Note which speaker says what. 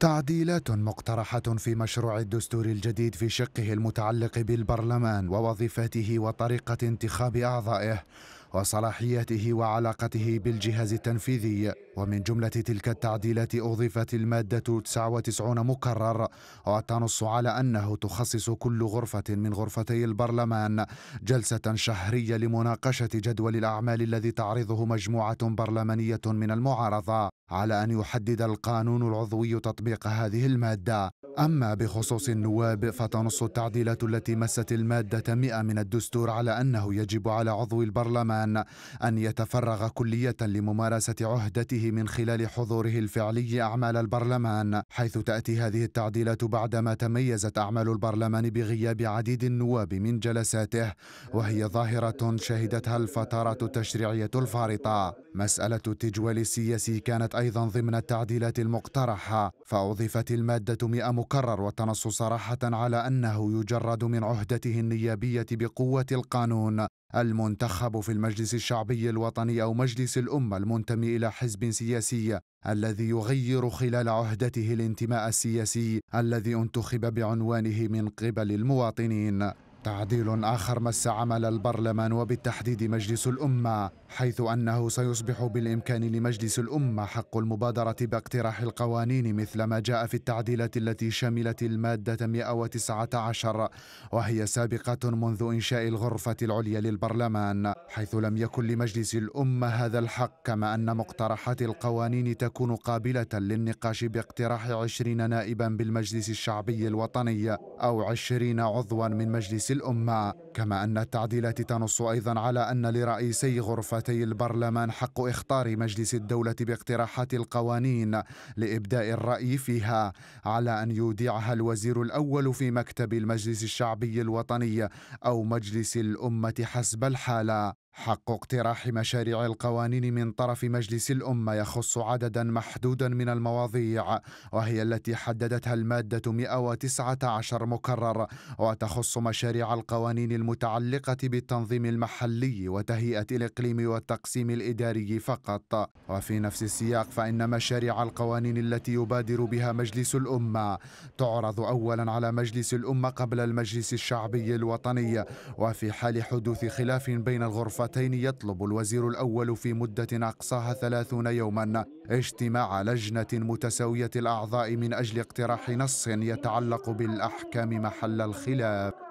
Speaker 1: تعديلات مقترحة في مشروع الدستور الجديد في شقه المتعلق بالبرلمان ووظيفته وطريقة انتخاب أعضائه وصلاحياته وعلاقته بالجهاز التنفيذي ومن جملة تلك التعديلات أضيفت المادة 99 مكرر وتنص على أنه تخصص كل غرفة من غرفتي البرلمان جلسة شهرية لمناقشة جدول الأعمال الذي تعرضه مجموعة برلمانية من المعارضة على أن يحدد القانون العضوي تطبيق هذه المادة أما بخصوص النواب فتنص التعديلات التي مست المادة 100 من الدستور على أنه يجب على عضو البرلمان أن يتفرغ كلية لممارسة عهدته من خلال حضوره الفعلي أعمال البرلمان حيث تأتي هذه التعديلات بعدما تميزت أعمال البرلمان بغياب عديد النواب من جلساته وهي ظاهرة شهدتها الفترات التشريعية الفارطة مسألة التجوال السياسي كانت أيضا ضمن التعديلات المقترحة فأضيفت المادة 100 المكرر وتنص صراحة على أنه يجرد من عهدته النيابية بقوة القانون المنتخب في المجلس الشعبي الوطني أو مجلس الأمة المنتمي إلى حزب سياسي الذي يغير خلال عهدته الانتماء السياسي الذي انتخب بعنوانه من قبل المواطنين تعديل آخر مس عمل البرلمان وبالتحديد مجلس الأمة حيث أنه سيصبح بالإمكان لمجلس الأمة حق المبادرة باقتراح القوانين مثل ما جاء في التعديلات التي شملت المادة 119 وهي سابقة منذ إنشاء الغرفة العليا للبرلمان حيث لم يكن لمجلس الأمة هذا الحق كما أن مقترحات القوانين تكون قابلة للنقاش باقتراح 20 نائبا بالمجلس الشعبي الوطني أو 20 عضوا من مجلس الأمة كما أن التعديلات تنص أيضا على أن لرئيسي غرفتي البرلمان حق إخطار مجلس الدولة باقتراحات القوانين لإبداء الرأي فيها على أن يودعها الوزير الأول في مكتب المجلس الشعبي الوطني أو مجلس الأمة حسب الحالة حق اقتراح مشاريع القوانين من طرف مجلس الأمة يخص عددا محدودا من المواضيع وهي التي حددتها المادة 119 مكرر وتخص مشاريع القوانين المتعلقة بالتنظيم المحلي وتهيئة الإقليم والتقسيم الإداري فقط وفي نفس السياق فإن مشاريع القوانين التي يبادر بها مجلس الأمة تعرض أولا على مجلس الأمة قبل المجلس الشعبي الوطني وفي حال حدوث خلاف بين الغرفة مرتين يطلب الوزير الأول في مدة أقصاها ثلاثون يوما اجتماع لجنة متساوية الأعضاء من أجل اقتراح نص يتعلق بالأحكام محل الخلاف